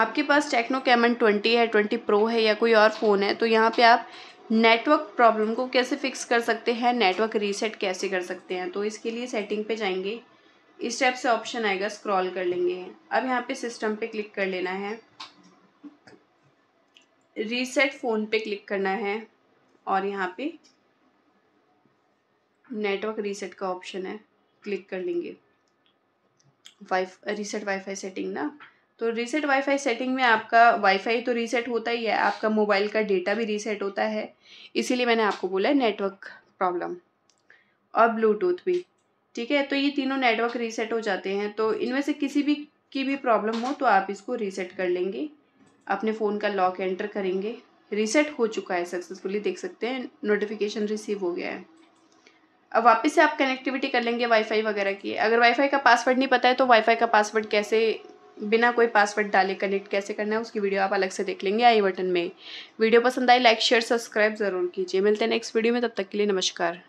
आपके पास Tecno Camon twenty है ट्वेंटी प्रो है या कोई और फ़ोन है तो यहाँ पे आप नेटवर्क प्रॉब्लम को कैसे फिक्स कर सकते हैं नेटवर्क रीसेट कैसे कर सकते हैं तो इसके लिए सेटिंग पे जाएंगे इस टाइप से ऑप्शन आएगा स्क्रॉल कर लेंगे अब यहाँ पे सिस्टम पे क्लिक कर लेना है रीसेट फ़ोन पे क्लिक करना है और यहाँ पे नेटवर्क रीसेट का ऑप्शन है क्लिक कर लेंगे वाई रीसेट वाईफाई सेटिंग ना तो रीसेट वाईफाई सेटिंग में आपका वाईफाई तो रीसेट होता ही है आपका मोबाइल का डेटा भी रीसेट होता है इसीलिए मैंने आपको बोला है नेटवर्क प्रॉब्लम और ब्लूटूथ भी ठीक है तो ये तीनों नेटवर्क रीसेट हो जाते हैं तो इनमें से किसी भी की भी प्रॉब्लम हो तो आप इसको रीसेट कर लेंगे अपने फ़ोन का लॉक एंटर करेंगे रीसेट हो चुका है सक्सेसफुली देख सकते हैं नोटिफिकेशन रिसीव हो गया है अब वापस से आप कनेक्टिविटी कर लेंगे वाईफाई वगैरह की अगर वाईफाई का पासवर्ड नहीं पता है तो वाईफाई का पासवर्ड कैसे बिना कोई पासवर्ड डाले कनेक्ट कैसे करना है उसकी वीडियो आप अलग से देख लेंगे आई बटन में वीडियो पसंद आई लाइक शेयर सब्सक्राइब ज़रूर कीजिए मिलते हैं नेक्स्ट वीडियो में तब तक के लिए नमस्कार